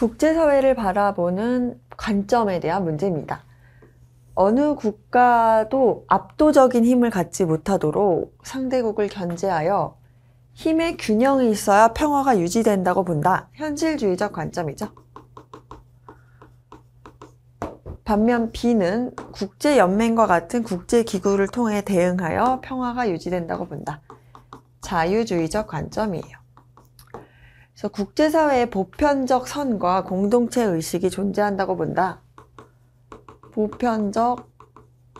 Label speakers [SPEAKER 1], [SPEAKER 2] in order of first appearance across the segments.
[SPEAKER 1] 국제사회를 바라보는 관점에 대한 문제입니다. 어느 국가도 압도적인 힘을 갖지 못하도록 상대국을 견제하여 힘의 균형이 있어야 평화가 유지된다고 본다. 현실주의적 관점이죠. 반면 B는 국제연맹과 같은 국제기구를 통해 대응하여 평화가 유지된다고 본다. 자유주의적 관점이에요. 그래서 국제사회의 보편적 선과 공동체 의식이 존재한다고 본다. 보편적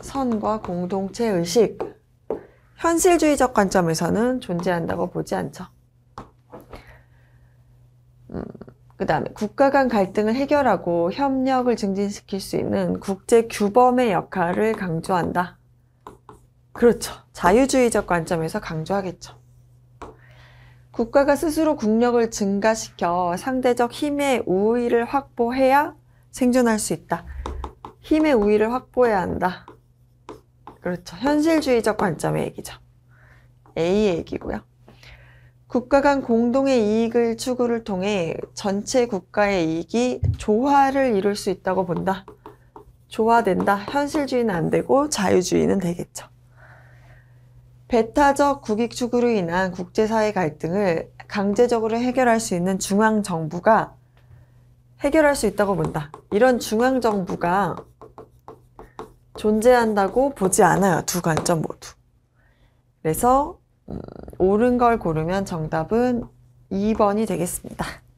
[SPEAKER 1] 선과 공동체 의식. 현실주의적 관점에서는 존재한다고 보지 않죠. 음, 그 다음에 국가 간 갈등을 해결하고 협력을 증진시킬 수 있는 국제 규범의 역할을 강조한다. 그렇죠. 자유주의적 관점에서 강조하겠죠. 국가가 스스로 국력을 증가시켜 상대적 힘의 우위를 확보해야 생존할 수 있다. 힘의 우위를 확보해야 한다. 그렇죠. 현실주의적 관점의 얘기죠. A 얘기고요. 국가 간 공동의 이익을 추구를 통해 전체 국가의 이익이 조화를 이룰 수 있다고 본다. 조화된다. 현실주의는 안 되고 자유주의는 되겠죠. 배타적 국익 추구로 인한 국제사회 갈등을 강제적으로 해결할 수 있는 중앙정부가 해결할 수 있다고 본다. 이런 중앙정부가 존재한다고 보지 않아요. 두 관점 모두. 그래서 음, 옳은 걸 고르면 정답은 2번이 되겠습니다.